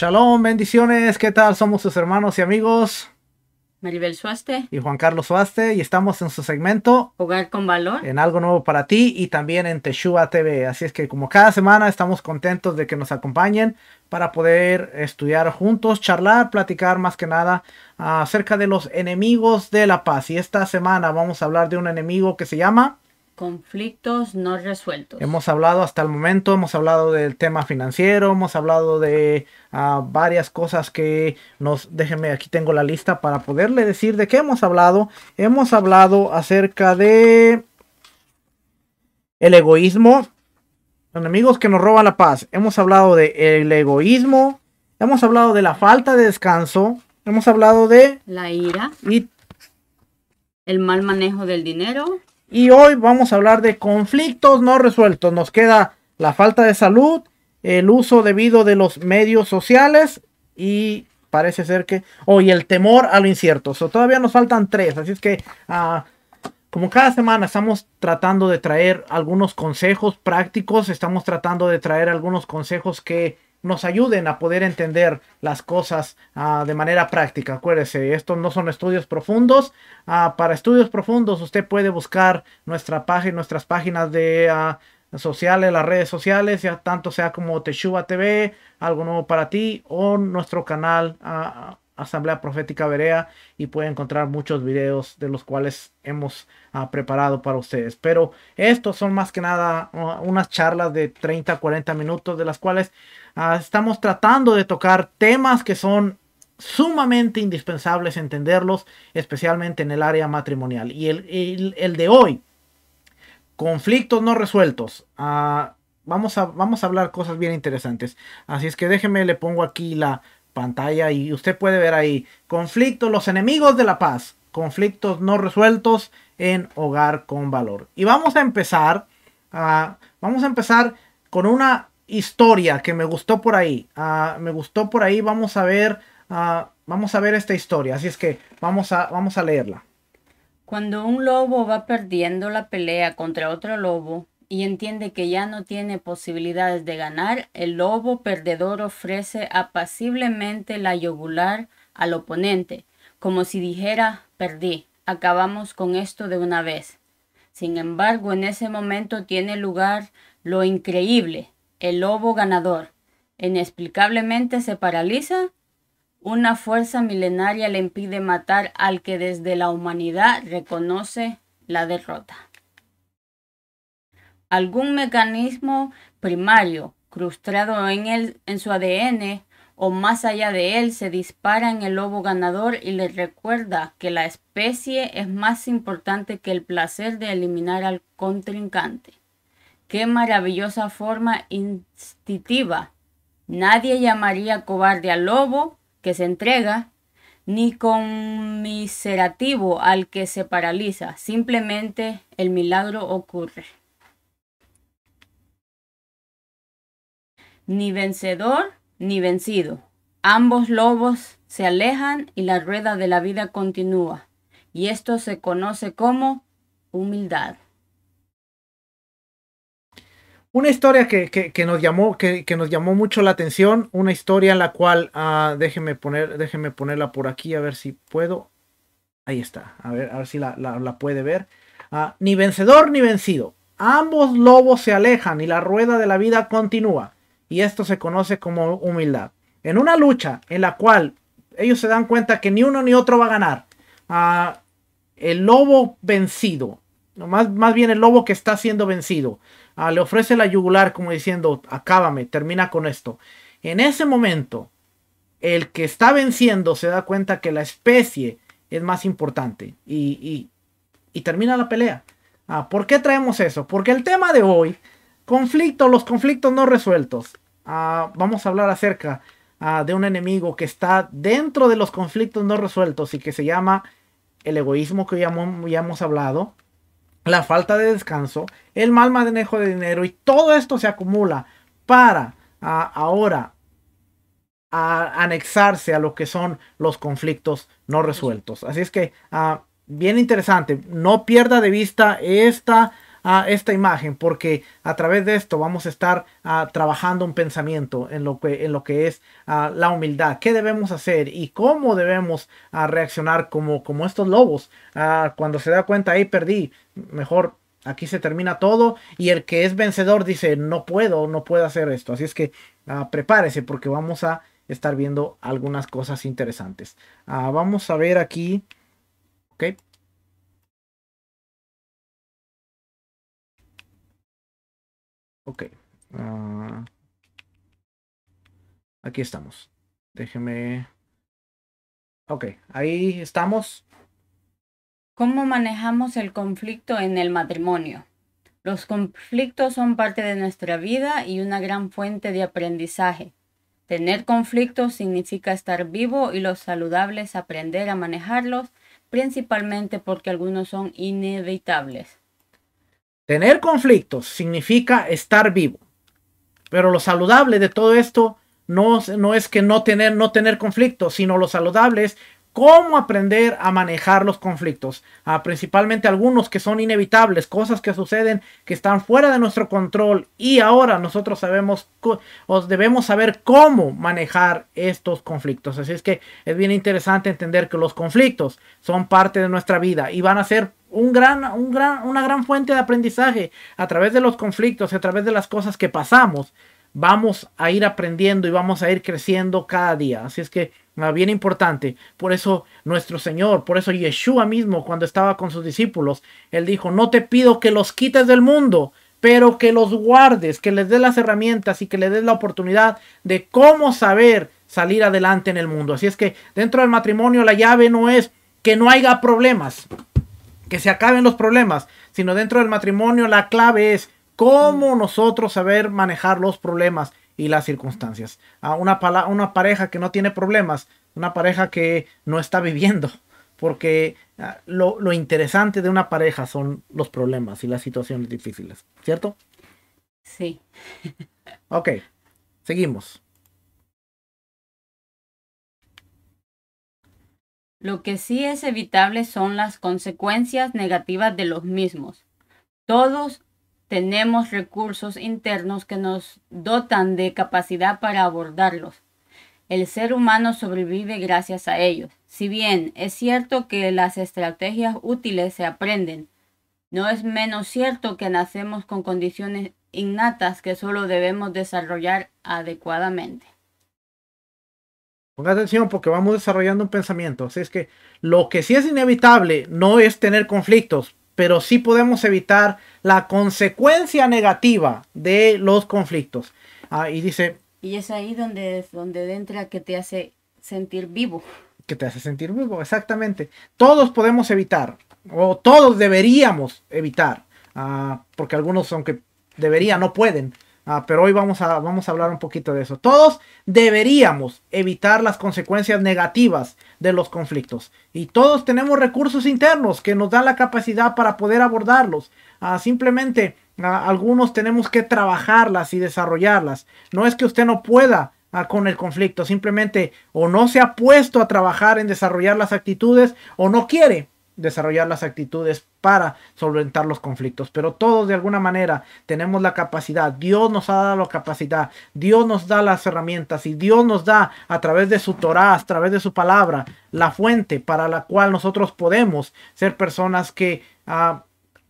Shalom, bendiciones, ¿qué tal? Somos sus hermanos y amigos. Maribel Suaste. Y Juan Carlos Suaste, y estamos en su segmento. jugar con valor. En algo nuevo para ti y también en Teshua TV. Así es que como cada semana estamos contentos de que nos acompañen para poder estudiar juntos, charlar, platicar más que nada ah, acerca de los enemigos de la paz. Y esta semana vamos a hablar de un enemigo que se llama conflictos no resueltos. Hemos hablado hasta el momento, hemos hablado del tema financiero, hemos hablado de ah, varias cosas que nos, déjenme, aquí tengo la lista para poderle decir de qué hemos hablado. Hemos hablado acerca de el egoísmo, los enemigos que nos roban la paz. Hemos hablado de el egoísmo, hemos hablado de la falta de descanso, hemos hablado de la ira y el mal manejo del dinero y hoy vamos a hablar de conflictos no resueltos. Nos queda la falta de salud, el uso debido de los medios sociales y parece ser que hoy el temor a lo incierto. todavía nos faltan tres, así es que ah, como cada semana estamos tratando de traer algunos consejos prácticos, estamos tratando de traer algunos consejos que nos ayuden a poder entender las cosas ah, de manera práctica. Acuérdese, estos no son estudios profundos. Ah, para estudios profundos usted puede buscar nuestra página, nuestras páginas de ah, sociales, las redes sociales, ya tanto sea como Teshuva TV, algo nuevo para ti, o nuestro canal Asamblea Profética Berea y puede encontrar muchos videos de los cuales hemos preparado para ustedes. Pero estos son más que nada unas charlas de 30, 40 minutos de las cuales Ah, estamos tratando de tocar temas que son sumamente indispensables entenderlos, especialmente en el área matrimonial. Y el, el, de hoy, conflictos no resueltos. Ah, vamos, a, vamos a hablar cosas bien interesantes. Así es que déjeme, le pongo aquí la pantalla y usted puede ver ahí, conflictos, los enemigos de la paz, conflictos no resueltos en hogar con valor. Y vamos a empezar, ah, vamos a empezar con una historia que me gustó por ahí. Ah, me gustó por ahí. Vamos a ver. Ah, vamos a ver esta historia. Así es que vamos a, vamos a leerla. Cuando un lobo va perdiendo la pelea contra otro lobo y entiende que ya no tiene posibilidades de ganar, el lobo perdedor ofrece apaciblemente la yugular al oponente, como si dijera perdí, acabamos con esto de una vez. Sin embargo, en ese momento tiene lugar lo increíble, el lobo ganador, inexplicablemente se paraliza, una fuerza milenaria le impide matar al que desde la humanidad reconoce la derrota. Algún mecanismo primario, frustrado en, en su ADN o más allá de él, se dispara en el lobo ganador y le recuerda que la especie es más importante que el placer de eliminar al contrincante. Qué maravillosa forma instintiva. Nadie llamaría cobarde al lobo que se entrega, ni conmiserativo al que se paraliza. Simplemente el milagro ocurre. Ni vencedor ni vencido. Ambos lobos se alejan y la rueda de la vida continúa. Y esto se conoce como humildad una historia que, nos llamó, que, nos llamó mucho la atención, una historia en la cual, ah, déjeme, poner, ponerla por aquí, a ver si puedo. Ahí está, a ver, ver si la, puede ver. Ah, ni vencedor ni vencido. Ambos lobos se alejan y la rueda de la vida continúa. Y esto se conoce como humildad. En una lucha en la cual ellos se dan cuenta que ni uno ni otro va a ganar. Ah, el lobo vencido más, bien el lobo que está siendo vencido. Ah, le ofrece la yugular como diciendo, acábame, termina con esto. En ese momento, el que está venciendo se da cuenta que la especie es más importante y, termina la pelea. Ah, ¿Por qué traemos eso? Porque el tema de hoy, conflicto, los conflictos no resueltos. Ah, vamos a hablar acerca de un enemigo que está dentro de los conflictos no resueltos y que se llama el egoísmo que ya, ya hemos hablado, la falta de descanso, el mal manejo de dinero y todo esto se acumula para ahora a anexarse a lo que son los conflictos no resueltos. Así es que ah, bien interesante, no pierda de vista esta a esta imagen porque a través de esto vamos a estar ah, trabajando un pensamiento en lo que, en lo que es ah, la humildad, qué debemos hacer y cómo debemos a, ah, reaccionar como, como estos lobos. cuando se da cuenta, ahí perdí, mejor aquí se termina todo y el que es vencedor dice, no puedo, no puedo hacer esto. Así es que prepárese porque vamos a estar viendo algunas cosas interesantes. vamos a ver aquí. Okay. Ok. Ah, aquí estamos. Déjeme. Ok, ahí estamos. ¿Cómo manejamos el conflicto en el matrimonio? Los conflictos son parte de nuestra vida y una gran fuente de aprendizaje. Tener conflictos significa estar vivo y los saludables aprender a manejarlos, principalmente porque algunos son inevitables. Tener conflictos significa estar vivo. Pero lo saludable de todo esto no, no es que no tener, no tener conflictos, sino lo saludable es cómo aprender a manejar los conflictos, a ah, principalmente algunos que son inevitables, cosas que suceden que están fuera de nuestro control y ahora nosotros sabemos debemos saber cómo manejar estos conflictos. Así es que es bien interesante entender que los conflictos son parte de nuestra vida y van a ser un gran, gran, una gran fuente de aprendizaje a través de los conflictos y a través de las cosas que pasamos. Vamos a ir aprendiendo y vamos a ir creciendo cada día. Así es que ah, bien importante. Por eso nuestro Señor, por eso Yeshua mismo cuando estaba con sus discípulos, él dijo, no te pido que los quites del mundo, pero que los guardes, que les des las herramientas y que les des la oportunidad de cómo saber salir adelante en el mundo. Así es que dentro del matrimonio la llave no es que no haya problemas, que se acaben los problemas, sino dentro del matrimonio la clave es cómo mm. nosotros saber manejar los problemas y las circunstancias. A una, pareja que no tiene problemas, una pareja que no está viviendo, porque ah, lo interesante de una pareja son los problemas y las situaciones difíciles, ¿cierto? Sí. Ok, seguimos. Lo que sí es evitable son las consecuencias negativas de los mismos. Todos tenemos recursos internos que nos dotan de capacidad para abordarlos. El ser humano sobrevive gracias a ellos. Si bien es cierto que las estrategias útiles se aprenden, no es menos cierto que nacemos con condiciones innatas que solo debemos desarrollar adecuadamente. Ponga atención porque vamos desarrollando un pensamiento. Así es que lo que sí es inevitable no es tener conflictos, pero sí podemos evitar la consecuencia negativa de los conflictos. Ah, y dice... Y es ahí donde, donde entra que te hace sentir vivo. Que te hace sentir vivo, exactamente. Todos podemos evitar, o todos deberíamos evitar, ah, porque algunos, aunque debería, no pueden. Ah, pero hoy vamos a, vamos a hablar un poquito de eso. Todos deberíamos evitar las consecuencias negativas de los conflictos. Y todos tenemos recursos internos que nos dan la capacidad para poder abordarlos. Ah, simplemente ah, algunos tenemos que trabajarlas y desarrollarlas. No es que usted no pueda con el conflicto. Simplemente o no se ha puesto a trabajar en desarrollar las actitudes o no quiere desarrollar las actitudes para solventar los conflictos. Pero todos de alguna manera tenemos la capacidad. Dios nos ha dado la capacidad. Dios nos da las herramientas y Dios nos da a través de su Torah, a través de su palabra, la fuente para la cual nosotros podemos ser personas que ah,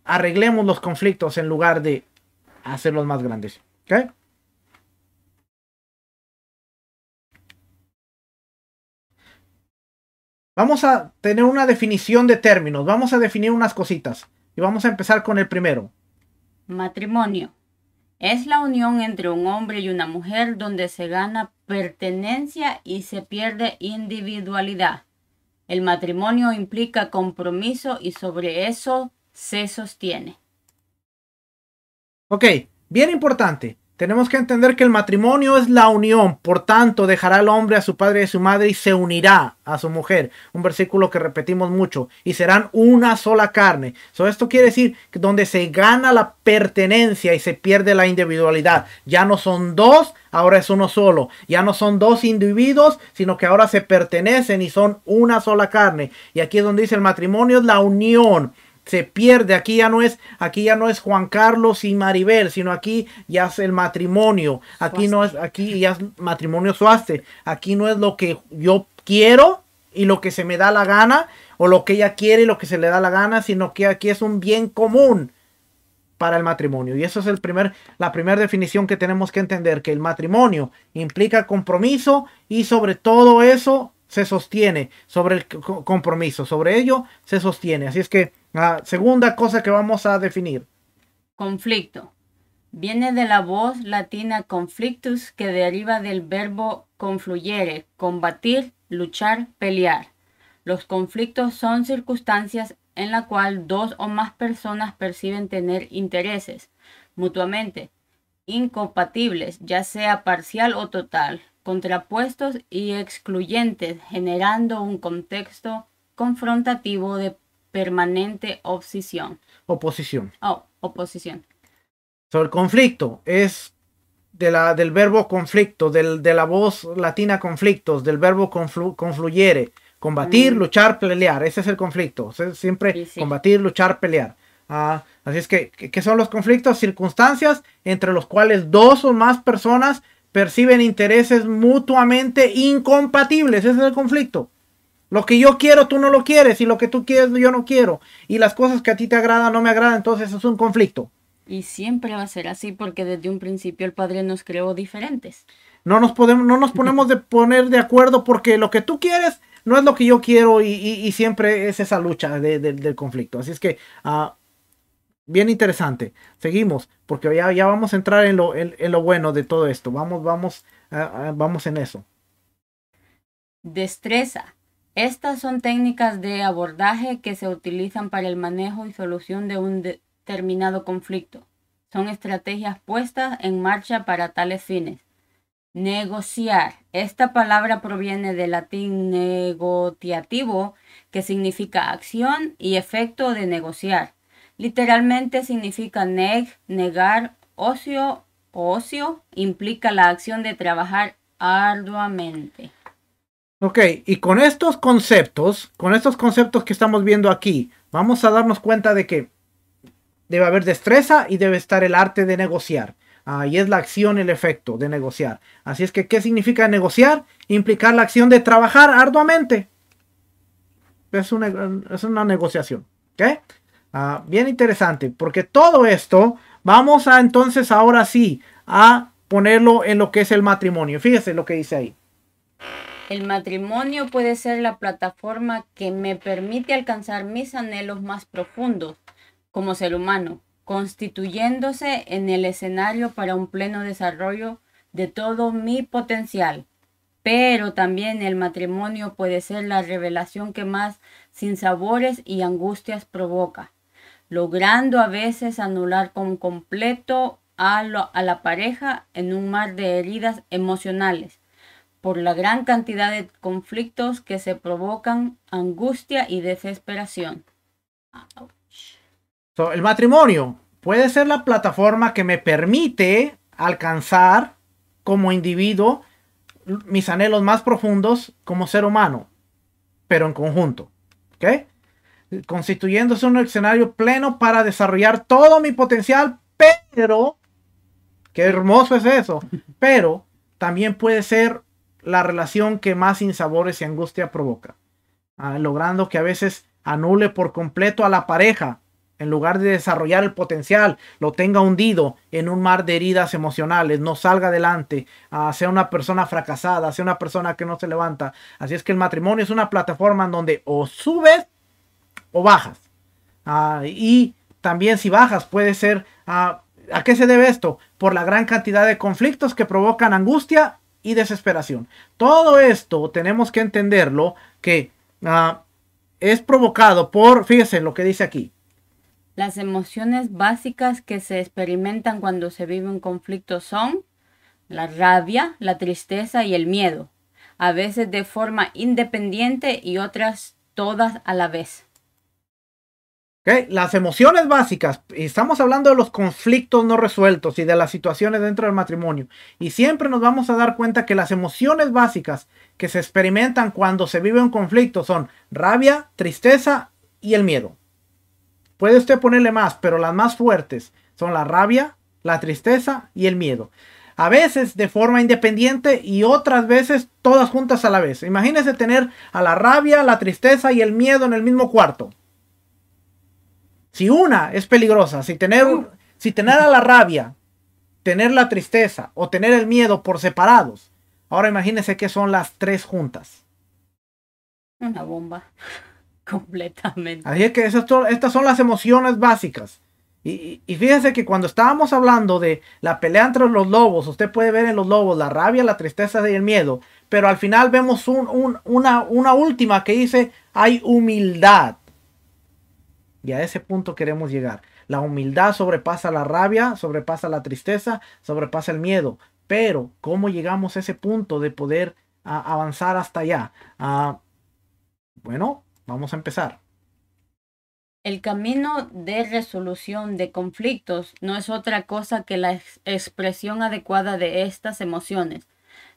arreglemos los conflictos en lugar de hacerlos más grandes. Vamos a tener una definición de términos, vamos a definir unas cositas y vamos a empezar con el primero. Matrimonio. Es la unión entre un hombre y una mujer donde se gana pertenencia y se pierde individualidad. El matrimonio implica compromiso y sobre eso se sostiene. Ok, bien importante. Tenemos que entender que el matrimonio es la unión, por tanto dejará el hombre a su padre y a su madre y se unirá a su mujer. Un versículo que repetimos mucho, y serán una sola carne. So, esto quiere decir que donde se gana la pertenencia y se pierde la individualidad. Ya no son dos, ahora es uno solo. Ya no son dos individuos, sino que ahora se pertenecen y son una sola carne. Y aquí es donde dice el matrimonio es la unión se pierde. Aquí ya no es, aquí ya no es Juan Carlos y Maribel, sino aquí ya es el matrimonio. Aquí no es, aquí ya es matrimonio suaste. Aquí no es lo que yo quiero y lo que se me da la gana, o lo que ella quiere y lo que se le da la gana, sino que aquí es un bien común para el matrimonio. Y eso es el primer, la primera definición que tenemos que entender, que el matrimonio implica compromiso y sobre todo eso se sostiene, sobre el compromiso, sobre ello se sostiene. Así es que segunda cosa que vamos a definir. Conflicto. Viene de la voz latina conflictus que deriva del verbo confluyere, combatir, luchar, pelear. Los conflictos son circunstancias en la cual dos o más personas perciben tener intereses mutuamente incompatibles, ya sea parcial o total, contrapuestos y excluyentes, generando un contexto confrontativo de permanente obsesión. Oposición. Oh, oposición. Sobre el conflicto es de la, del verbo conflicto, del, de la voz latina conflictos, del verbo conflu, confluyere. Combatir, mm. luchar, pelear. Ese es el conflicto. Siempre combatir, luchar, pelear. Ah, así es que, ¿qué son los conflictos? Circunstancias entre los cuales dos o más personas perciben intereses mutuamente incompatibles. Ese es el conflicto. Lo que yo quiero, tú no lo quieres. Y lo que tú quieres, yo no quiero. Y las cosas que a ti te agradan, no me agradan. Entonces es un conflicto. Y siempre va a ser así porque desde un principio el Padre nos creó diferentes. No nos, podemos, no nos ponemos de poner de acuerdo porque lo que tú quieres no es lo que yo quiero y, siempre es esa lucha del conflicto. Así es que ah, bien interesante. Seguimos porque ya, vamos a entrar en lo, bueno de todo esto. Vamos, vamos, ah, ah, vamos en eso. Destreza estas son técnicas de abordaje que se utilizan para el manejo y solución de un determinado conflicto. Son estrategias puestas en marcha para tales fines. Negociar. Esta palabra proviene del latín negotiativo, que significa acción y efecto de negociar. Literalmente significa neg, negar, ocio, ocio, implica la acción de trabajar arduamente. Ok, y con estos conceptos, con estos conceptos que estamos viendo aquí, vamos a darnos cuenta de que debe haber destreza y debe estar el arte de negociar. ahí es la acción, el efecto de negociar. Así es que, ¿qué significa negociar? Implicar la acción de trabajar arduamente. Es una, es una negociación. ¿ok? Ah, bien interesante, porque todo esto vamos a entonces ahora sí a ponerlo en lo que es el matrimonio. Fíjese lo que dice ahí. El matrimonio puede ser la plataforma que me permite alcanzar mis anhelos más profundos como ser humano, constituyéndose en el escenario para un pleno desarrollo de todo mi potencial. Pero también el matrimonio puede ser la revelación que más sinsabores y angustias provoca, logrando a veces anular con completo a, a la pareja en un mar de heridas emocionales por la gran cantidad de conflictos que se provocan angustia y desesperación. el matrimonio puede ser la plataforma que me permite alcanzar como individuo mis anhelos más profundos como ser humano, pero en conjunto, Constituyéndose un escenario pleno para desarrollar todo mi potencial, pero, qué hermoso es eso, pero también puede ser la relación que más insabores y angustia provoca, ah, logrando que a veces anule por completo a la pareja en lugar de desarrollar el potencial, lo tenga hundido en un mar de heridas emocionales, no salga adelante, ah, sea una persona fracasada, sea una persona que no se levanta. Así es que el matrimonio es una plataforma en donde o subes o bajas. Ah, y también si bajas puede ser... ¿A qué se debe esto? Por la gran cantidad de conflictos que provocan angustia y desesperación. Todo esto tenemos que entenderlo que ah, es provocado por, fíjense lo que dice aquí. Las emociones básicas que se experimentan cuando se vive un conflicto son la rabia, la tristeza y el miedo, a veces de forma independiente y otras todas a la vez. Las emociones básicas, estamos hablando de los conflictos no resueltos y de las situaciones dentro del matrimonio. Y siempre nos vamos a dar cuenta que las emociones básicas que se experimentan cuando se vive un conflicto son rabia, tristeza y el miedo. Puede usted ponerle más, pero las más fuertes son la rabia, la tristeza y el miedo. A veces de forma independiente y otras veces todas juntas a la vez. Imagínese tener a la rabia, la tristeza y el miedo en el mismo cuarto si una es peligrosa, si tener, si tener a la rabia, tener la tristeza o tener el miedo por separados, ahora imagínense que son las tres juntas. Una bomba. Completamente. Así es que estas son las emociones básicas. Y, fíjense que cuando estábamos hablando de la pelea entre los lobos, usted puede ver en los lobos la rabia, la tristeza y el miedo, pero al final vemos una, una última que dice, hay humildad. Y a ese punto queremos llegar. La humildad sobrepasa la rabia, sobrepasa la tristeza, sobrepasa el miedo. Pero, ¿cómo llegamos a ese punto de poder ah, avanzar hasta allá? Ah, bueno, vamos a empezar. El camino de resolución de conflictos no es otra cosa que la expresión adecuada de estas emociones,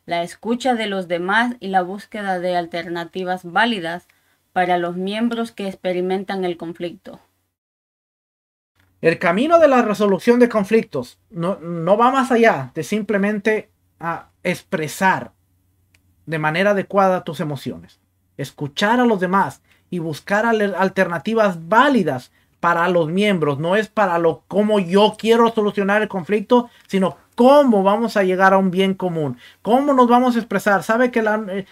la escucha de los demás y la búsqueda de alternativas válidas para los miembros que experimentan el conflicto. El camino de la resolución de conflictos no, no va más allá de simplemente a ah, expresar de manera adecuada tus emociones, escuchar a los demás y buscar alternativas válidas para los miembros, no es para lo cómo yo quiero solucionar el conflicto, sino cómo vamos a llegar a un bien común, cómo nos vamos a expresar. Sabe que la, eh,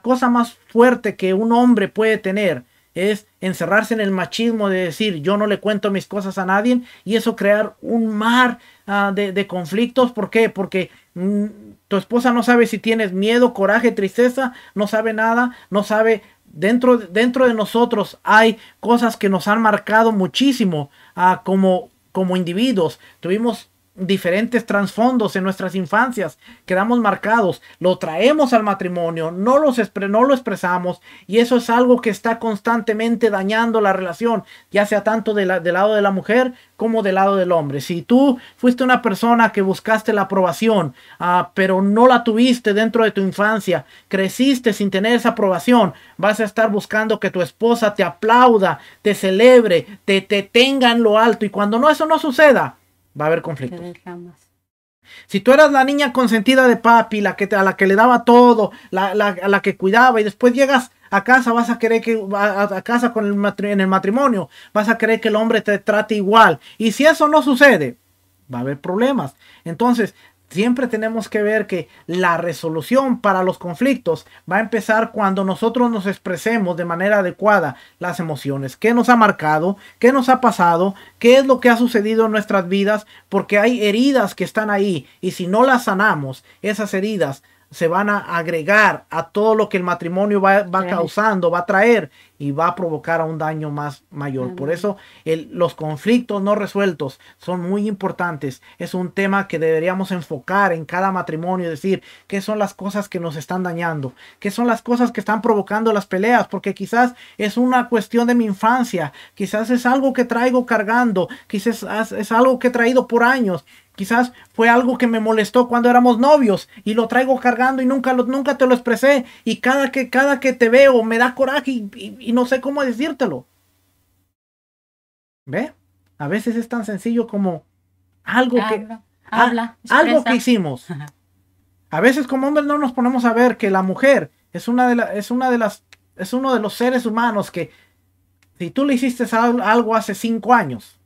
cosa más fuerte que un hombre puede tener es encerrarse en el machismo de decir yo no le cuento mis cosas a nadie y eso crear un mar ah, de, conflictos. ¿Por qué? Porque mm, tu esposa no sabe si tienes miedo, coraje, tristeza, no sabe nada, no sabe Dentro, dentro de nosotros hay cosas que nos han marcado muchísimo a ah, como, como individuos. Tuvimos diferentes trasfondos en nuestras infancias, quedamos marcados, lo traemos al matrimonio, no, los lo expresamos y eso es algo que está constantemente dañando la relación, ya sea tanto del lado de la mujer como del lado del hombre. Si tú fuiste una persona que buscaste la aprobación, ah, pero no la tuviste dentro de tu infancia, creciste sin tener esa aprobación, vas a estar buscando que tu esposa te aplauda, te celebre, te, te tenga en lo alto y cuando no eso no suceda, va a haber conflictos. Si tú eras la niña consentida de papi, la que a la que le daba todo, la, a la que cuidaba, y después llegas a casa, vas a querer que a, casa con el en el matrimonio, vas a querer que el hombre te trate igual. Y si eso no sucede, va a haber problemas. Entonces, Siempre tenemos que ver que la resolución para los conflictos va a empezar cuando nosotros nos expresemos de manera adecuada las emociones, qué nos ha marcado, qué nos ha pasado, qué es lo que ha sucedido en nuestras vidas, porque hay heridas que están ahí y si no las sanamos, esas heridas se van a agregar a todo lo que el matrimonio va, causando, va a traer y va a provocar a un daño más mayor. Por eso los conflictos no resueltos son muy importantes. Es un tema que deberíamos enfocar en cada matrimonio decir qué son las cosas que nos están dañando, qué son las cosas que están provocando las peleas, porque quizás es una cuestión de mi infancia, quizás es algo que traigo cargando, quizás es algo que he traído por años Quizás fue algo que me molestó cuando éramos novios y lo traigo cargando y nunca, lo, nunca te lo expresé. Y cada que, cada que te veo me da coraje y, no sé cómo decírtelo. ¿Ve? A veces es tan sencillo como algo que... Habla, ah, algo que hicimos. A veces como hombres no nos ponemos a ver que la mujer es una de, la, es una de las... Es uno de los seres humanos que si tú le hiciste algo hace cinco años,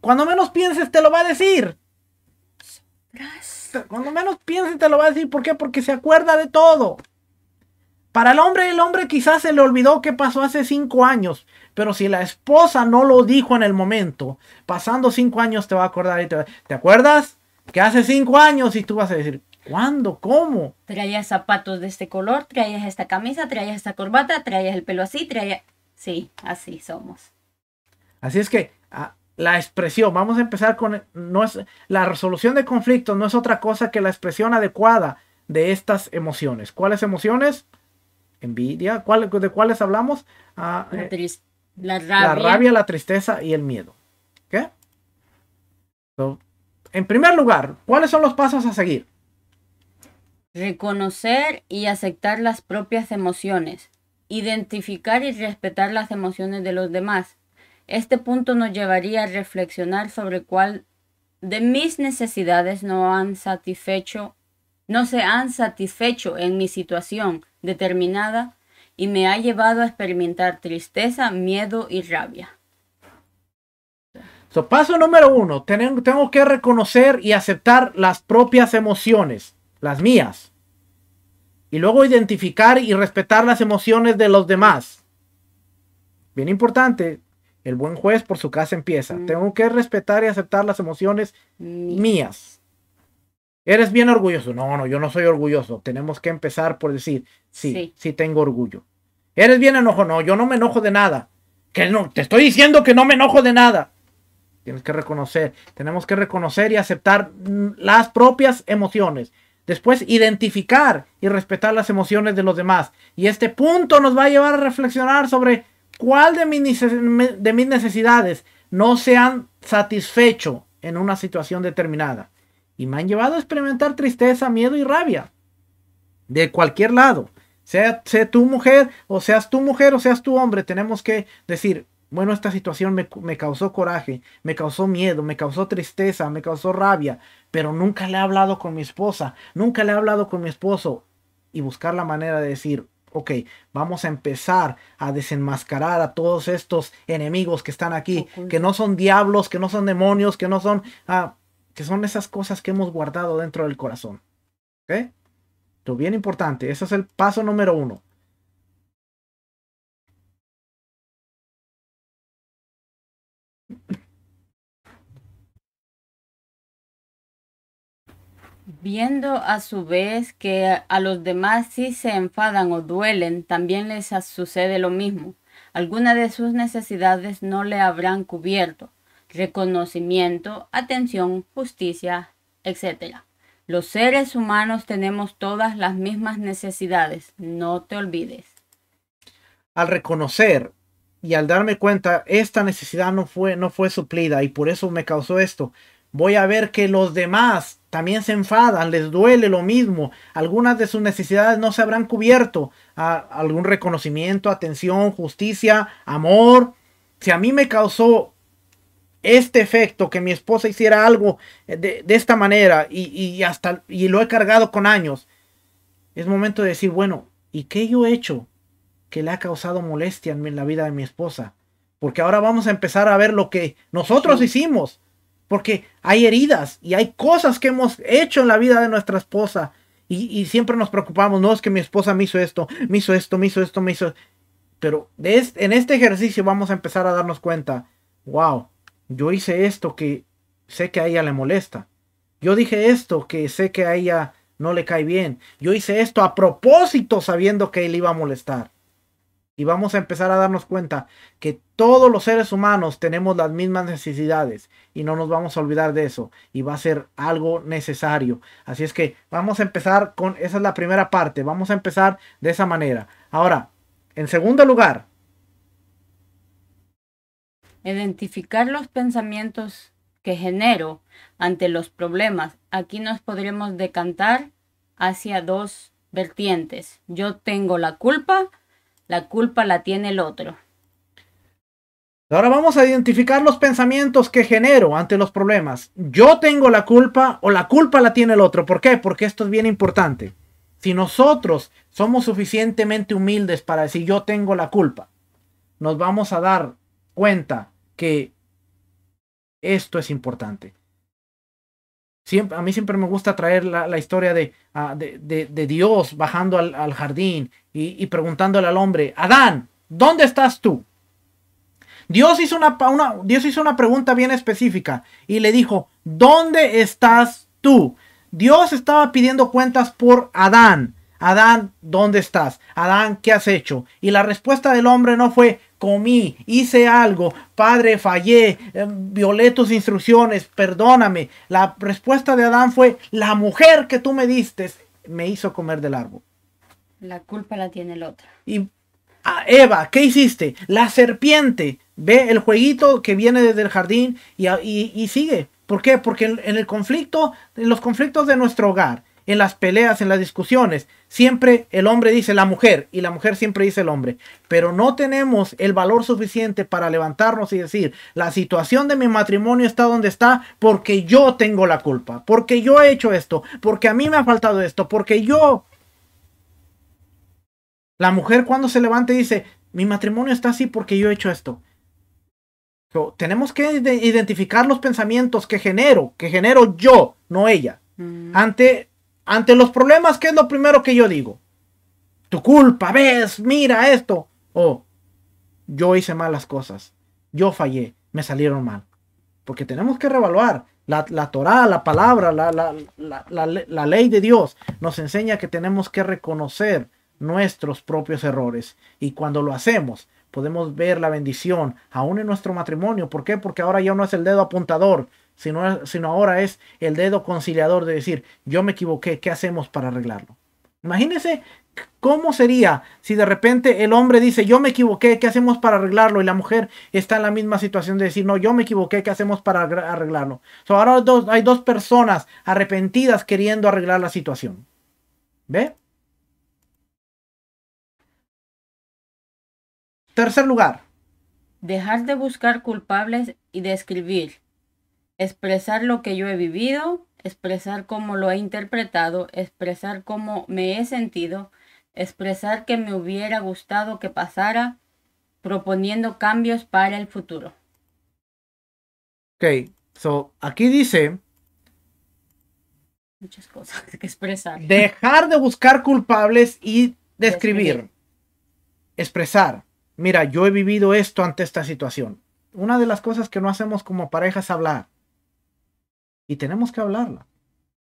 cuando menos pienses te lo va a decir. Cuando menos pienses te lo va a decir. ¿Por qué? Porque se acuerda de todo. Para el hombre, el hombre quizás se le olvidó qué pasó hace cinco años. Pero si la esposa no lo dijo en el momento, pasando cinco años te va a acordar y te, ¿Te acuerdas? Que hace cinco años y tú vas a decir, ¿cuándo? ¿Cómo? Traías zapatos de este color, traías esta camisa, traías esta corbata, traías el pelo así, traías... Sí, así somos. Así es que ah, la expresión. Vamos a empezar con no es, la resolución de conflictos, no es otra cosa que la expresión adecuada de estas emociones. ¿Cuáles emociones? Envidia. cuáles ¿De cuáles hablamos? Ah, eh, la, rabia. la, rabia. la tristeza y el miedo. ¿Qué? en primer lugar, ¿cuáles son los pasos a seguir? Reconocer y aceptar las propias emociones. Identificar y respetar las emociones de los demás este punto nos llevaría a reflexionar sobre cuál de mis necesidades no han satisfecho, no se han satisfecho en mi situación determinada y me ha llevado a experimentar tristeza, miedo y rabia. su paso número uno, tengo, tengo que reconocer y aceptar las propias emociones, las mías. Y luego identificar y respetar las emociones de los demás. Bien importante, el buen juez por su casa empieza. Mm. Tengo que respetar y aceptar las emociones mías. ¿Eres bien orgulloso? No, no, yo no soy orgulloso. Tenemos que empezar por decir, sí, sí, tengo orgullo. ¿Eres bien enojo? No, yo no me enojo de nada. Que no, te estoy diciendo que no me enojo de nada. Tienes que reconocer, tenemos que reconocer y aceptar mm, las propias emociones. Después identificar y respetar las emociones de los demás. Y este punto nos va a llevar a reflexionar sobre cuál de mis, necesidades no se han satisfecho en una situación determinada y me han llevado a experimentar tristeza, miedo y rabia de cualquier lado. Sea, sea tu mujer, o seas tu mujer, o seas tu hombre, tenemos que decir, bueno, esta situación me, causó coraje, me causó miedo, me causó tristeza, me causó rabia, pero nunca le he hablado con mi esposa, nunca le he hablado con mi esposo. Y buscar la manera de decir, ok, vamos a empezar a desenmascarar a todos estos enemigos que están aquí, que no son diablos, que no son demonios, que no son, ah, que son esas cosas que hemos guardado dentro del corazón. ¿Ok? Esto bien importante, ese es el paso número uno. viendo a su vez que a los demás sí se enfadan o duelen, también les sucede lo mismo. Algunas de sus necesidades no le habrán cubierto. Reconocimiento, atención, justicia, etc. Los seres humanos tenemos todas las mismas necesidades, no te olvides. Al reconocer y al darme cuenta, esta necesidad no fue, no fue suplida y por eso me causó esto. Voy a ver que los demás también se enfadan, les duele lo mismo, algunas de sus necesidades no se habrán cubierto, ah, algún reconocimiento, atención, justicia, amor. Si a mí me causó este efecto, que mi esposa hiciera algo eh, de, esta manera y, hasta, y lo he cargado con años, es momento de decir, bueno, ¿y qué yo he hecho que le ha causado molestia en la vida de mi esposa? Porque ahora vamos a empezar a ver lo que nosotros hicimos porque hay heridas y hay cosas que hemos hecho en la vida de nuestra esposa. Y, siempre nos preocupamos, no es que mi esposa me hizo esto, me hizo esto, me hizo esto, me hizo... Pero en este ejercicio vamos a empezar a darnos cuenta, wow, yo hice esto que sé que a ella le molesta. Yo dije esto que sé que a ella no le cae bien. Yo hice esto a propósito sabiendo que él iba a molestar y vamos a empezar a darnos cuenta que todos los seres humanos tenemos las mismas necesidades y no nos vamos a olvidar de eso y va a ser algo necesario. Así es que vamos a empezar con, esa es la primera parte, vamos a empezar de esa manera. Ahora, en segundo lugar. Identificar los pensamientos que genero ante los problemas. Aquí nos podremos decantar hacia dos vertientes. Yo tengo la culpa la culpa la tiene el otro. Ahora vamos a identificar los pensamientos que genero ante los problemas. Yo tengo la culpa o la culpa la tiene el otro. ¿Por qué? Porque esto es bien importante. Si nosotros somos suficientemente humildes para decir yo tengo la culpa, nos vamos a dar cuenta que esto es importante a mí siempre me gusta traer la, historia ah, de, Dios bajando al, jardín y, preguntándole al hombre, Adán, ¿dónde estás tú? Dios hizo una, Dios hizo una pregunta bien específica y le dijo, ¿dónde estás tú? Dios estaba pidiendo cuentas por Adán. Adán, ¿dónde estás? Adán, ¿qué has hecho? Y la respuesta del hombre no fue, comí, hice algo, padre, fallé, eh, violé tus instrucciones, perdóname. La respuesta de Adán fue, la mujer que tú me diste me hizo comer del árbol. La culpa la tiene el otro. Y a ah, Eva, ¿qué hiciste? La serpiente, ve el jueguito que viene desde el jardín y, sigue. ¿Por qué? Porque en el conflicto, en los conflictos de nuestro hogar, en las peleas, en las discusiones. Siempre el hombre dice la mujer y la mujer siempre dice el hombre. Pero no tenemos el valor suficiente para levantarnos y decir, la situación de mi matrimonio está donde está porque yo tengo la culpa, porque yo he hecho esto, porque a mí me ha faltado esto, porque yo... La mujer cuando se levanta dice, mi matrimonio está así porque yo he hecho esto. tenemos que identificar los pensamientos que genero, que genero yo, no ella, mm. ante ante los problemas, ¿qué es lo primero que yo digo? Tu culpa, ves, mira esto. O oh, yo hice malas cosas, yo fallé, me salieron mal. Porque tenemos que revaluar. La, la Torah, la palabra, la, la ley de Dios nos enseña que tenemos que reconocer nuestros propios errores. Y cuando lo hacemos, podemos ver la bendición aún en nuestro matrimonio. ¿Por qué? Porque ahora ya no es el dedo apuntador, sino, sino ahora es el dedo conciliador de decir, yo me equivoqué, ¿qué hacemos para arreglarlo? imagínese cómo sería si de repente el hombre dice, yo me equivoqué, ¿qué hacemos para arreglarlo? Y la mujer está en la misma situación de decir, no, yo me equivoqué, ¿qué hacemos para arreglarlo? ahora hay dos personas arrepentidas queriendo arreglar la situación. ¿Ve? Tercer lugar. Dejar de buscar culpables y de escribir expresar lo que yo he vivido, expresar cómo lo he interpretado, expresar cómo me he sentido, expresar que me hubiera gustado que pasara, proponiendo cambios para el futuro. Ok, so aquí dice muchas cosas que expresar. Dejar de buscar culpables y describir. Expresar. Mira, yo he vivido esto ante esta situación. Una de las cosas que no hacemos como pareja es hablar. Y tenemos que hablarla.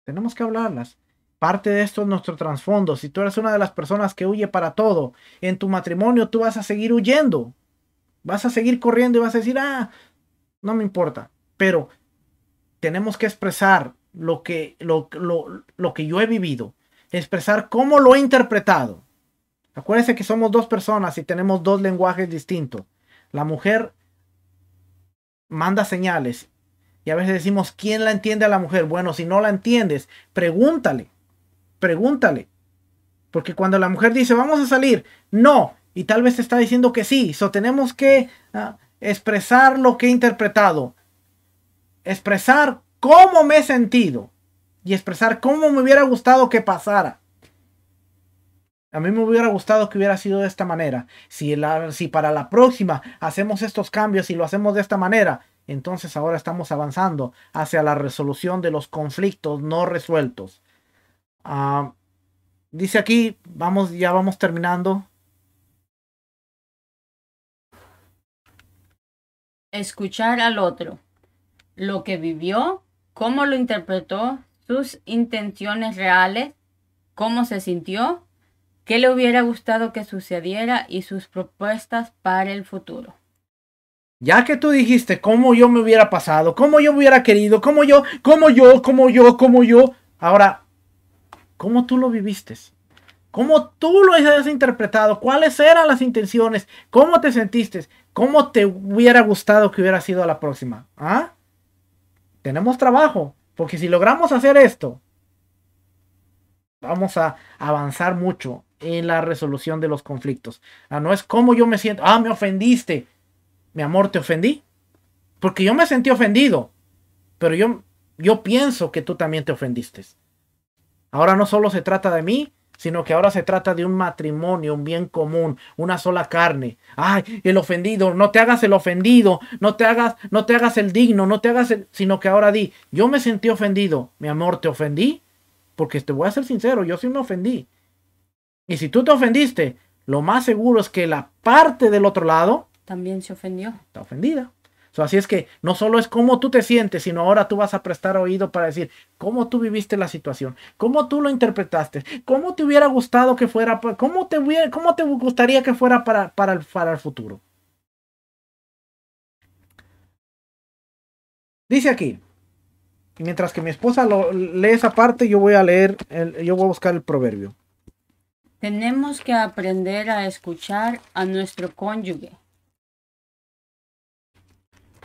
Tenemos que hablarlas. Parte de esto es nuestro trasfondo. Si tú eres una de las personas que huye para todo, en tu matrimonio tú vas a seguir huyendo. Vas a seguir corriendo y vas a decir, ah, no me importa. Pero tenemos que expresar lo que, lo, que yo he vivido. Expresar cómo lo he interpretado. Acuérdense que somos dos personas y tenemos dos lenguajes distintos. La mujer manda señales y a veces decimos, ¿quién la entiende a la mujer? Bueno, si no la entiendes, pregúntale, pregúntale. Porque cuando la mujer dice, vamos a salir, no, y tal vez te está diciendo que sí, so tenemos que ah, expresar lo que he interpretado, expresar cómo me he sentido y expresar cómo me hubiera gustado que pasara. A mí me hubiera gustado que hubiera sido de esta manera. Si, la, si para la próxima hacemos estos cambios y lo hacemos de esta manera, entonces ahora estamos avanzando hacia la resolución de los conflictos no resueltos. Ah, dice aquí, vamos, ya vamos terminando. Escuchar al otro, lo que vivió, cómo lo interpretó, sus intenciones reales, cómo se sintió, qué le hubiera gustado que sucediera y sus propuestas para el futuro. Ya que tú dijiste cómo yo me hubiera pasado, cómo yo hubiera querido, cómo yo, cómo yo, cómo yo, cómo yo. Ahora, ¿cómo tú lo viviste? ¿Cómo tú lo has interpretado? ¿Cuáles eran las intenciones? ¿Cómo te sentiste? ¿Cómo te hubiera gustado que hubiera sido la próxima? ¿Ah? Tenemos trabajo, porque si logramos hacer esto, vamos a avanzar mucho en la resolución de los conflictos. Ah, no es cómo yo me siento, ah, me ofendiste, mi amor, te ofendí. Porque yo me sentí ofendido, pero yo, yo pienso que tú también te ofendiste. Ahora no solo se trata de mí, sino que ahora se trata de un matrimonio, un bien común, una sola carne. Ay, el ofendido, no te hagas el ofendido, no te hagas, no te hagas el digno, no te hagas el, sino que ahora di, yo me sentí ofendido, mi amor, te ofendí, porque te voy a ser sincero, yo sí me ofendí. Y si tú te ofendiste, lo más seguro es que la parte del otro lado también se ofendió. Está ofendida. así es que no solo es cómo tú te sientes, sino ahora tú vas a prestar oído para decir cómo tú viviste la situación, cómo tú lo interpretaste, cómo te hubiera gustado que fuera, cómo te, hubiera, cómo te gustaría que fuera para, para, el, futuro. Dice aquí, mientras que mi esposa lee esa parte, yo voy a leer, yo voy a buscar el proverbio. Tenemos que aprender a escuchar a nuestro cónyuge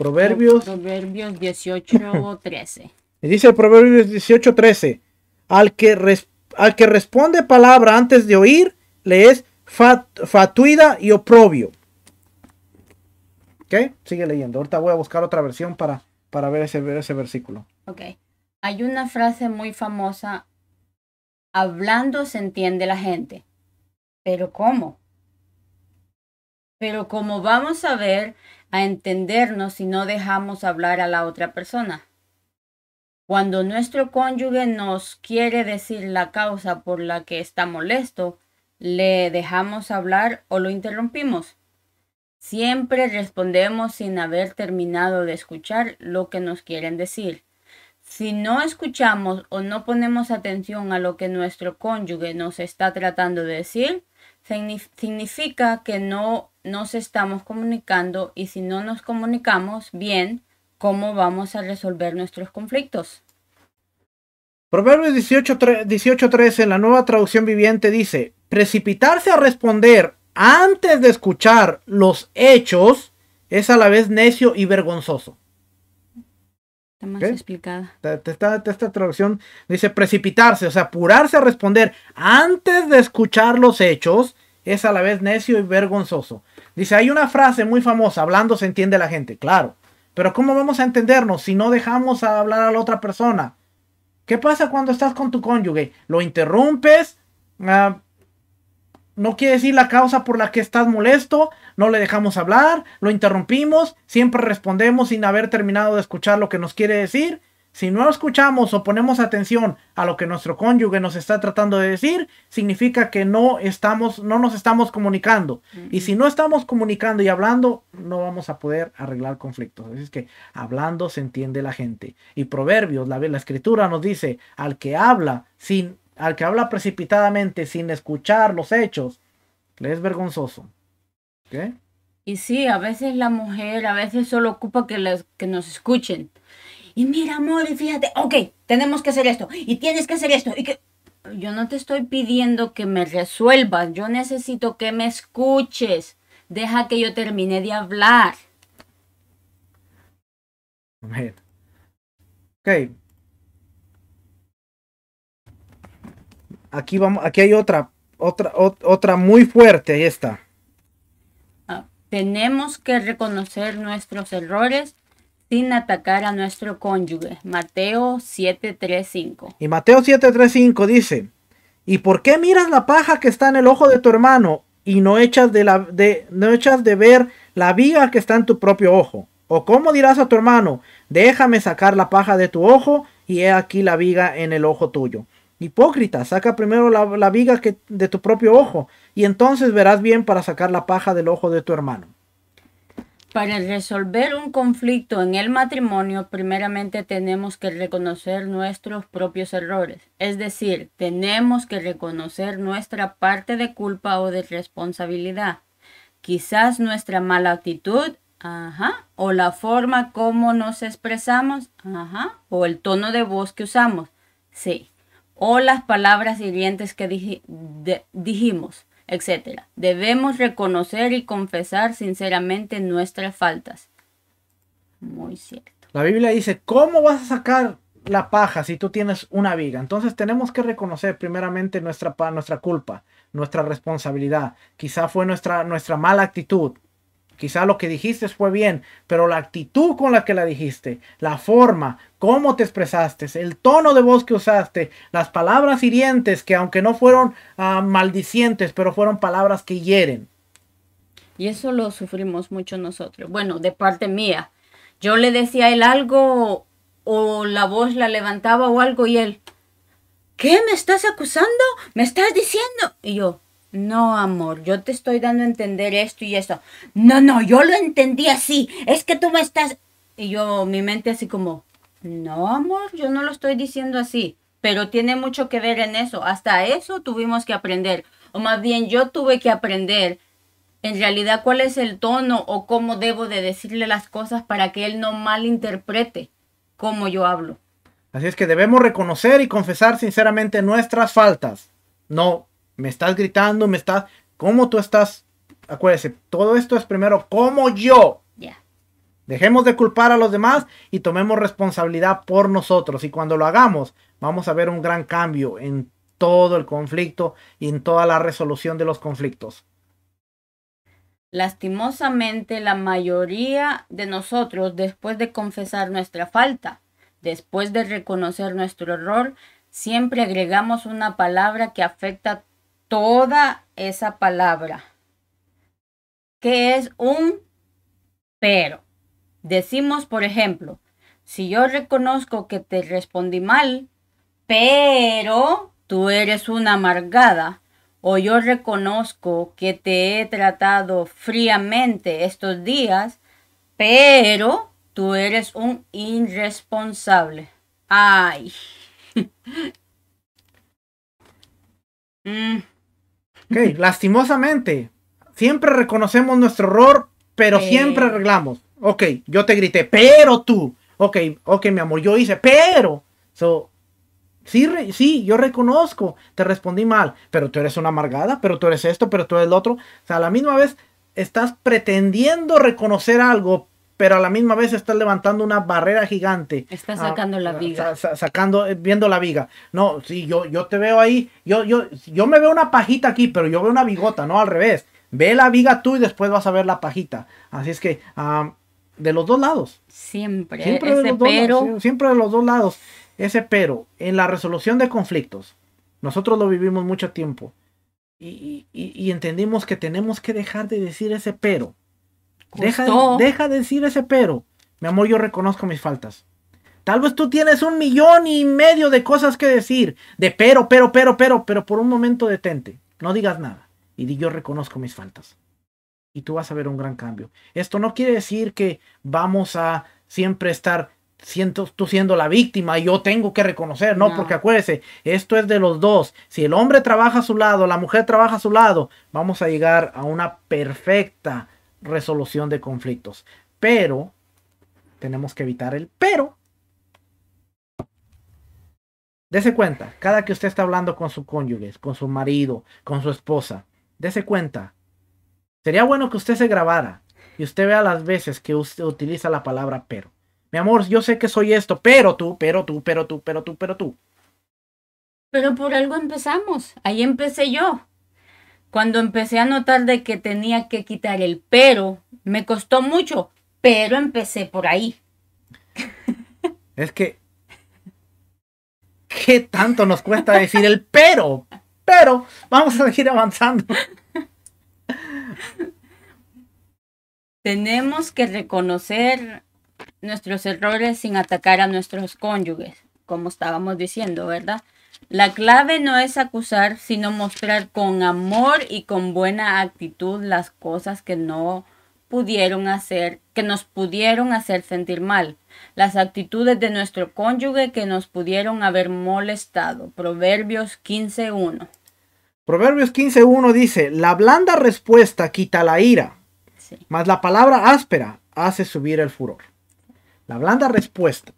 Proverbios. 18.13. Y dice Proverbios 18.13. Al que, al que responde palabra antes de oír, le es fatuida y oprobio. ¿Ok? Sigue leyendo. Ahorita voy a buscar otra versión para, para ver, ese, ver ese versículo. Ok. Hay una frase muy famosa. Hablando se entiende la gente. Pero ¿cómo? Pero como vamos a ver, a entendernos si no dejamos hablar a la otra persona. Cuando nuestro cónyuge nos quiere decir la causa por la que está molesto, ¿le dejamos hablar o lo interrumpimos? Siempre respondemos sin haber terminado de escuchar lo que nos quieren decir. Si no escuchamos o no ponemos atención a lo que nuestro cónyuge nos está tratando de decir, significa que no nos estamos comunicando y si no nos comunicamos bien, ¿cómo vamos a resolver nuestros conflictos? Proverbios 18.13, en la nueva traducción viviente dice, precipitarse a responder antes de escuchar los hechos es a la vez necio y vergonzoso. Está más explicada. esta traducción dice precipitarse, o sea, apurarse a responder antes de escuchar los hechos es a la vez necio y vergonzoso. Dice, hay una frase muy famosa, hablando se entiende la gente, claro. Pero ¿cómo vamos a entendernos si no dejamos hablar a la otra persona? ¿Qué pasa cuando estás con tu cónyuge? ¿Lo interrumpes? Ah, no quiere decir la causa por la que estás molesto, no le dejamos hablar, lo interrumpimos, siempre respondemos sin haber terminado de escuchar lo que nos quiere decir si no escuchamos o ponemos atención a lo que nuestro cónyuge nos está tratando de decir, significa que no estamos, no nos estamos comunicando. Y si no estamos comunicando y hablando, no vamos a poder arreglar conflictos. Así es que hablando se entiende la gente. Y Proverbios, la, la escritura nos dice, al que habla sin, al que habla precipitadamente sin escuchar los hechos, le es vergonzoso. ¿Qué? Y sí, a veces la mujer, a veces solo ocupa que, les, que nos escuchen y mira, amor, y fíjate, ok, tenemos que hacer esto, y tienes que hacer esto, y que... Yo no te estoy pidiendo que me resuelvas, yo necesito que me escuches. Deja que yo termine de hablar. Ok. Aquí vamos, aquí hay otra, otra, otra muy fuerte, ahí está. Ah, tenemos que reconocer nuestros errores sin atacar a nuestro cónyuge. Mateo 7:35. Y Mateo 7:35 dice, ¿y por qué miras la paja que está en el ojo de tu hermano y no echas de, la, de, no echas de ver la viga que está en tu propio ojo? ¿O cómo dirás a tu hermano, déjame sacar la paja de tu ojo y he aquí la viga en el ojo tuyo? Hipócrita, saca primero la, la viga de tu propio ojo y entonces verás bien para sacar la paja del ojo de tu hermano. Para resolver un conflicto en el matrimonio, primeramente tenemos que reconocer nuestros propios errores, es decir, tenemos que reconocer nuestra parte de culpa o de responsabilidad, quizás nuestra mala actitud, o la forma como nos expresamos, o el tono de voz que usamos, sí, o las palabras hirientes que dijimos etcétera, Debemos reconocer y confesar sinceramente nuestras faltas. Muy cierto. La Biblia dice, ¿cómo vas a sacar la paja si tú tienes una viga? Entonces tenemos que reconocer primeramente nuestra, nuestra culpa, nuestra responsabilidad. Quizá fue nuestra, nuestra mala actitud, Quizá lo que dijiste fue bien, pero la actitud con la que la dijiste, la forma, cómo te expresaste, el tono de voz que usaste, las palabras hirientes que aunque no fueron ah, maldicientes, pero fueron palabras que hieren. Y eso lo sufrimos mucho nosotros. Bueno, de parte mía. Yo le decía a él algo o la voz la levantaba o algo y él, ¿qué me estás acusando? ¿Me estás diciendo? Y yo, no, amor, yo te estoy dando a entender esto y eso. No, no, yo lo entendí así. Es que tú me estás... Y yo, mi mente así como, no, amor, yo no lo estoy diciendo así. Pero tiene mucho que ver en eso. Hasta eso tuvimos que aprender. O más bien yo tuve que aprender en realidad cuál es el tono o cómo debo de decirle las cosas para que él no malinterprete cómo yo hablo. Así es que debemos reconocer y confesar sinceramente nuestras faltas. No me estás gritando, me estás... ¿Cómo tú estás? Acuérdese, todo esto es primero como yo. Dejemos de culpar a los demás y tomemos responsabilidad por nosotros. Y cuando lo hagamos, vamos a ver un gran cambio en todo el conflicto y en toda la resolución de los conflictos. Lastimosamente, la mayoría de nosotros, después de confesar nuestra falta, después de reconocer nuestro error, siempre agregamos una palabra que afecta toda esa palabra, que es un pero. Decimos, por ejemplo, si yo reconozco que te respondí mal, pero tú eres una amargada, o yo reconozco que te he tratado fríamente estos días, pero tú eres un irresponsable. Ay. Mm. Ok, lastimosamente, siempre reconocemos nuestro error, pero siempre arreglamos. Ok, yo te grité, pero tú. Ok, ok, mi amor, yo hice, pero. sí, sí, yo reconozco, te respondí mal, pero tú eres una amargada, pero tú eres esto, pero tú eres lo otro. O sea, a la misma vez estás pretendiendo reconocer algo, pero a la misma vez estás levantando una barrera gigante. Estás ah, sacando la viga. sacando, eh, viendo la viga. No, sí, yo, yo te veo ahí, yo, yo, yo me veo una pajita aquí, pero yo veo una bigota, no al revés. Ve la viga tú y después vas a ver la pajita. Así es que de los dos lados. Siempre. Siempre de los pero. Dos lados, siempre de los dos lados. Ese pero. En la resolución de conflictos. Nosotros lo vivimos mucho tiempo. y entendimos que tenemos que dejar de decir ese pero. Deja, deja de decir ese pero. Mi amor, yo reconozco mis faltas. Tal vez tú tienes un millón y medio de cosas que decir, de pero, pero, pero, pero, pero por un momento detente, no digas nada y di yo reconozco mis faltas. Y tú vas a ver un gran cambio. Esto no quiere decir que vamos a siempre estar tú siendo la víctima y yo tengo que reconocer, no, porque acuérdese, esto es de los dos. Si el hombre trabaja a su lado, la mujer trabaja a su lado, vamos a llegar a una perfecta resolución de conflictos. Pero, tenemos que evitar el pero. Dese cuenta, cada que usted está hablando con su cónyuge, con su marido, con su esposa, dese cuenta. Sería bueno que usted se grabara y usted vea las veces que usted utiliza la palabra pero. Mi amor, yo sé que soy esto, pero tú, pero tú, pero tú, pero tú, pero tú. Pero por algo empezamos. Ahí empecé yo cuando empecé a notar de que tenía que quitar el pero, me costó mucho, pero empecé por ahí. Es que, ¿qué tanto nos cuesta decir el pero? Pero vamos a seguir avanzando. Tenemos que reconocer nuestros errores sin atacar a nuestros cónyuges, como estábamos diciendo, ¿verdad? La clave no es acusar, sino mostrar con amor y con buena actitud las cosas que no pudieron hacer, que nos pudieron hacer sentir mal, las actitudes de nuestro cónyuge que nos pudieron haber molestado. Proverbios 15.1. Proverbios 15.1 dice, la blanda respuesta quita la ira, más mas la palabra áspera hace subir el furor. La blanda respuesta.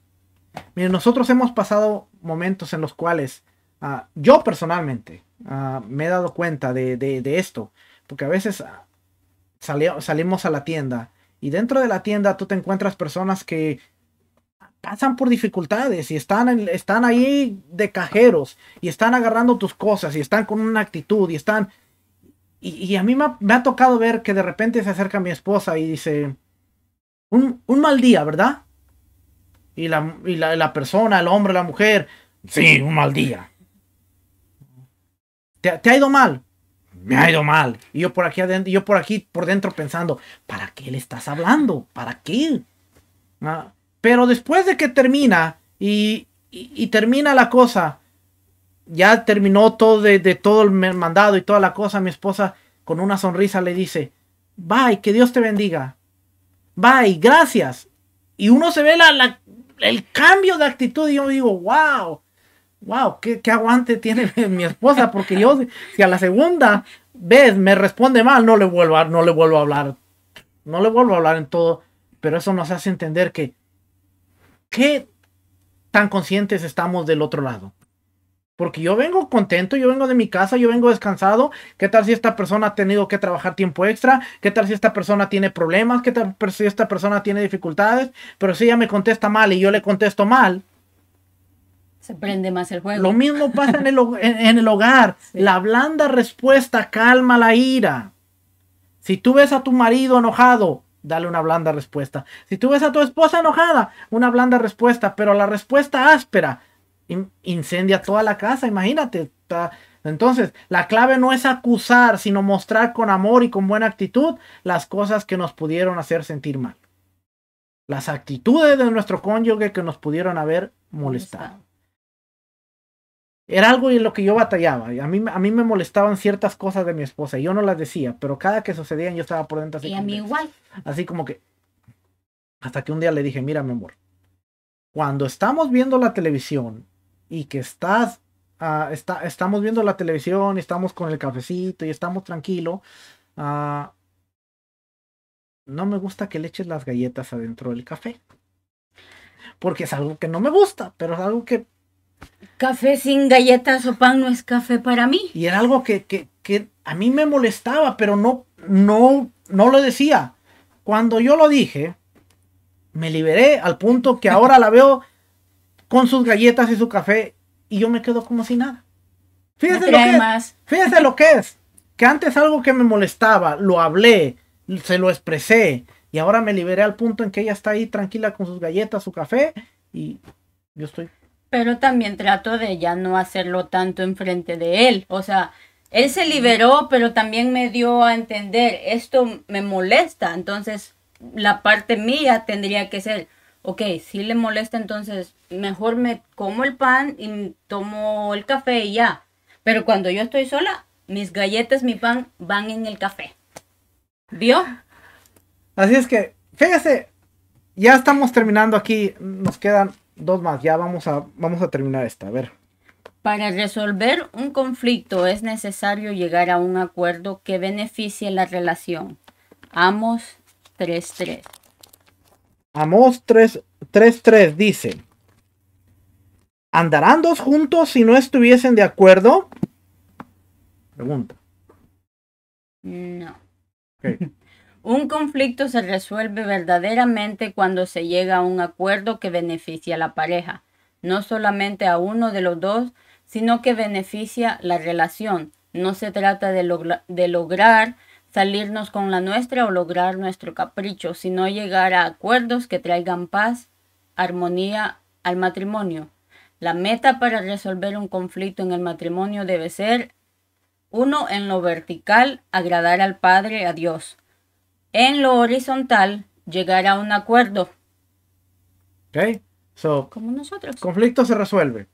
Miren, nosotros hemos pasado momentos en los cuales Ah, yo personalmente ah, me he dado cuenta de, esto, porque a veces ah, salimos a la tienda y dentro de la tienda tú te encuentras personas que pasan por dificultades y están, están ahí de cajeros y están agarrando tus cosas y están con una actitud y están... Y, a mí me ha, tocado ver que de repente se acerca mi esposa y dice, un, mal día, ¿verdad? Y, la, la persona, el hombre, la mujer, sí, un mal día ¿Te, ha ido mal? Me ha ido mal. Y yo por aquí adentro, yo por aquí por dentro pensando, ¿para qué le estás hablando? ¿Para qué? Ah, pero después de que termina y, termina la cosa, ya terminó todo de, todo el mandado y toda la cosa, mi esposa con una sonrisa le dice, bye, que Dios te bendiga. Bye, gracias. Y uno se ve la, el cambio de actitud y yo digo, wow, wow, qué, qué aguante tiene mi esposa, porque yo, si a la segunda vez me responde mal, no le vuelvo a, no le vuelvo a hablar. No le vuelvo a hablar en todo, pero eso nos hace entender que qué tan conscientes estamos del otro lado. Porque yo vengo contento, yo vengo de mi casa, yo vengo descansado. ¿Qué tal si esta persona ha tenido que trabajar tiempo extra? ¿Qué tal si esta persona tiene problemas? ¿Qué tal si esta persona tiene dificultades? Pero si ella me contesta mal y yo le contesto mal, se prende más el juego. Lo mismo pasa en el, hogar. La blanda respuesta calma la ira. Si tú ves a tu marido enojado, dale una blanda respuesta. Si tú ves a tu esposa enojada, una blanda respuesta. Pero la respuesta áspera incendia toda la casa, imagínate. Entonces, la clave no es acusar, sino mostrar con amor y con buena actitud las cosas que nos pudieron hacer sentir mal. Las actitudes de nuestro cónyuge que nos pudieron haber molestado. Era algo en lo que yo batallaba. A mí, a mí me molestaban ciertas cosas de mi esposa. Y yo no las decía, pero cada que sucedían yo estaba por dentro así. Y a mí igual. Así como que. Hasta que un día le dije, mira, mi amor, cuando estamos viendo la televisión y que estás, ah, está, estamos viendo la televisión, estamos con el cafecito y estamos tranquilo, ah, no me gusta que le eches las galletas adentro del café. Porque es algo que no me gusta, pero es algo que Café sin galletas o pan no es café para mí. Y era algo que, que, a mí me molestaba, pero no, no, no lo decía. Cuando yo lo dije, me liberé al punto que ahora la veo con sus galletas y su café y yo me quedo como si nada. Fíjese lo lo que es. Que antes algo que me molestaba, lo hablé, se lo expresé y ahora me liberé al punto en que ella está ahí tranquila con sus galletas, su café y yo estoy pero también trato de ya no hacerlo tanto enfrente de él. O sea, él se liberó, pero también me dio a entender, esto me molesta, entonces la parte mía tendría que ser, ok, si le molesta, entonces mejor me como el pan y tomo el café y ya. Pero cuando yo estoy sola, mis galletas, mi pan van en el café. ¿Vio? Así es que, fíjese, ya estamos terminando aquí, nos quedan dos más, ya vamos a, vamos a terminar esta, a ver. Para resolver un conflicto es necesario llegar a un acuerdo que beneficie la relación. Amos 3.3. Amos 3-3 dice, ¿andarán dos juntos si no estuviesen de acuerdo? Pregunta. No. Okay. Un conflicto se resuelve verdaderamente cuando se llega a un acuerdo que beneficia a la pareja, no solamente a uno de los dos, sino que beneficia la relación. No se trata de, lograr salirnos con la nuestra o lograr nuestro capricho, sino llegar a acuerdos que traigan paz, armonía al matrimonio. La meta para resolver un conflicto en el matrimonio debe ser, uno, en lo vertical, agradar al Padre, a Dios en lo horizontal llegar a un acuerdo. ¿Ok? So, Como nosotros. Conflicto se resuelve.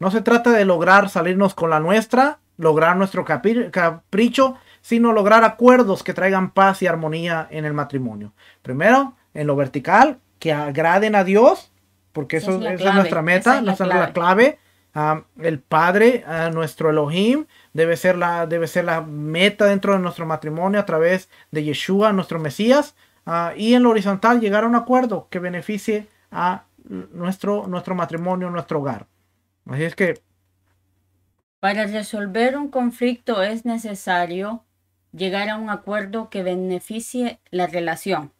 No se trata de lograr salirnos con la nuestra, lograr nuestro capricho, sino lograr acuerdos que traigan paz y armonía en el matrimonio. Primero, en lo vertical, que agraden a Dios, porque eso, es, nuestra meta, nuestra clave. Ah, el Padre, ah, nuestro Elohim, debe ser la, debe ser la meta dentro de nuestro matrimonio a través de Yeshua, nuestro Mesías, ah, y en lo horizontal llegar a un acuerdo que beneficie a nuestro, nuestro matrimonio, nuestro hogar. Así es que... Para resolver un conflicto es necesario llegar a un acuerdo que beneficie la relación.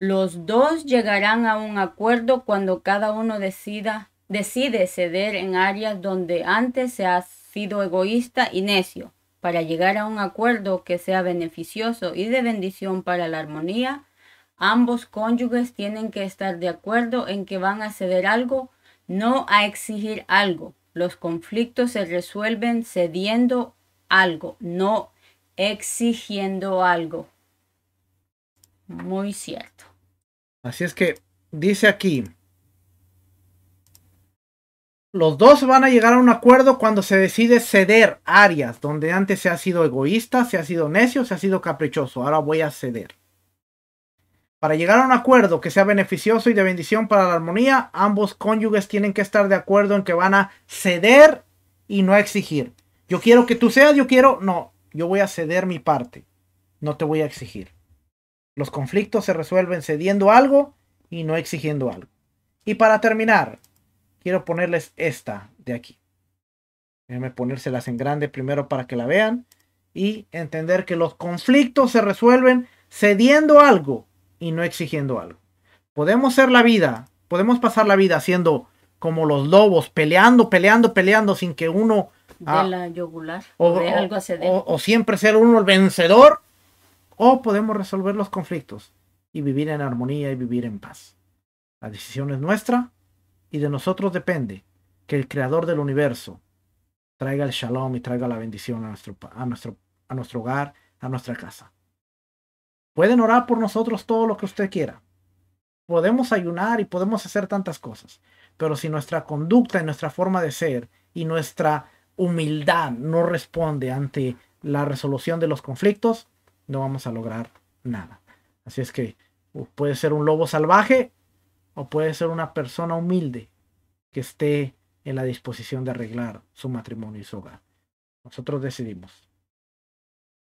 Los dos llegarán a un acuerdo cuando cada uno decida, decide ceder en áreas donde antes se, ha egoísta y necio para llegar a un acuerdo que sea beneficioso y de bendición para la armonía, ambos cónyuges tienen que estar de acuerdo en que van a ceder algo, no a exigir algo. Los conflictos se resuelven cediendo algo, no exigiendo algo. Muy cierto. Así es que dice aquí, los dos van a llegar a un acuerdo cuando se decide ceder áreas donde antes se ha sido egoísta, se ha sido necio, se ha sido caprichoso. Ahora voy a ceder. Para llegar a un acuerdo que sea beneficioso y de bendición para la armonía, ambos cónyuges tienen que estar de acuerdo en que van a ceder y no a exigir. Yo quiero que tú seas, yo quiero, no, yo voy a ceder mi parte, no te voy a exigir. Los conflictos se resuelven cediendo algo y no exigiendo algo. Y para terminar, quiero ponerles esta de aquí. Déjenme ponérselas en grande primero para que la vean y entender que los conflictos se resuelven cediendo algo y no exigiendo algo. Podemos ser la vida, podemos pasar la vida haciendo como los lobos, peleando, peleando, peleando sin que uno... De ah, la O, algo o siempre ser uno el vencedor. O podemos resolver los conflictos y vivir en armonía y vivir en paz. La decisión es nuestra y de nosotros depende que el creador del universo traiga el shalom y traiga la bendición a nuestro, a nuestro, a nuestro hogar, a nuestra casa. Pueden orar por nosotros todo lo que usted quiera. Podemos ayunar y podemos hacer tantas cosas. Pero si nuestra conducta y nuestra forma de ser y nuestra humildad no responde ante la resolución de los conflictos, no vamos a lograr nada. Así es que uh, puede ser un lobo salvaje o puede ser una persona humilde que esté en la disposición de arreglar su matrimonio y su hogar. Nosotros decidimos.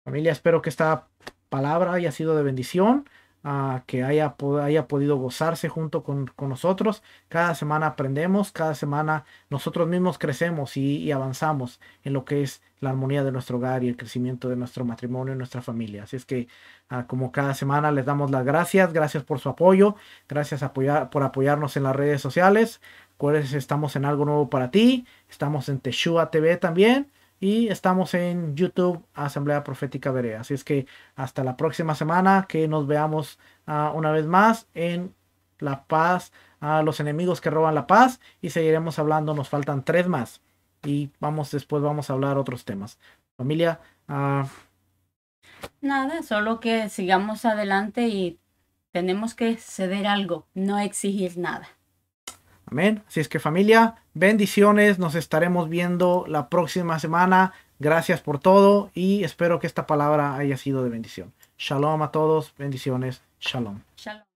Familia, espero que esta palabra haya sido de bendición. Ah, que haya, haya podido gozarse junto con, nosotros. Cada semana aprendemos, cada semana nosotros mismos crecemos y, avanzamos en lo que es la armonía de nuestro hogar y el crecimiento de nuestro matrimonio y nuestra familia. Así es que ah, como cada semana les damos las gracias, gracias por su apoyo, gracias por apoyarnos en las redes sociales. cuáles estamos en algo nuevo para ti, estamos en Teshua TV también. Y estamos en YouTube, Asamblea Profética Berea. Así es que hasta la próxima semana, que nos veamos ah, una vez más en La Paz, a los enemigos que roban la paz. Y seguiremos hablando, nos faltan tres más. Y vamos, después vamos a hablar otros temas. Familia. Ah, nada, solo que sigamos adelante y tenemos que ceder algo, no exigir nada. Amén. Así es que familia, bendiciones, nos estaremos viendo la próxima semana. Gracias por todo y espero que esta palabra haya sido de bendición. Shalom a todos, bendiciones, shalom. shalom.